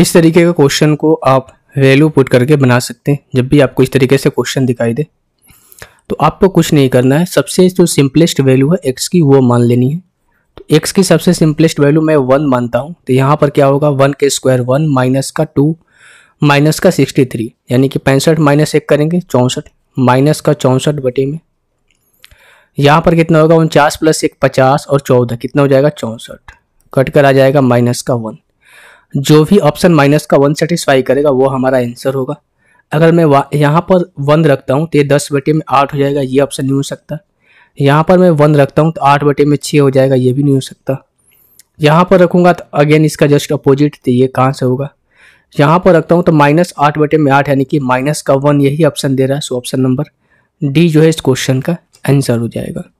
इस तरीके के क्वेश्चन को आप वैल्यू पुट करके बना सकते हैं जब भी आपको इस तरीके से क्वेश्चन दिखाई दे तो आपको कुछ नहीं करना है सबसे जो सिंपलेस्ट वैल्यू है एक्स की वो मान लेनी है तो एक्स की सबसे सिंपलेस्ट वैल्यू मैं वन मानता हूँ तो यहाँ पर क्या होगा वन के स्क्वायर वन माइनस का टू माइनस का सिक्सटी थ्री यानी कि पैंसठ माइनस एक करेंगे चौंसठ माइनस का चौंसठ बटे में यहाँ पर कितना होगा उनचास प्लस एक पचास और चौदह कितना हो जाएगा चौंसठ कट कर आ जाएगा माइनस का वन जो भी ऑप्शन माइनस का वन सेटिस्फाई करेगा वो हमारा आंसर होगा अगर मैं यहाँ पर वन रखता हूँ तो ये दस बटे में आठ हो जाएगा ये ऑप्शन नहीं हो सकता यहाँ पर मैं वन रखता हूँ तो आठ बटे में छः हो जाएगा ये भी नहीं हो सकता यहाँ पर रखूँगा तो अगेन इसका जस्ट अपोजिट तो ये कहाँ से होगा यहाँ पर रखता हूँ तो माइनस आठ बटे में आठ यानी कि माइनस का वन यही ऑप्शन दे रहा है सो ऑप्शन नंबर डी जो है इस क्वेश्चन का आंसर हो जाएगा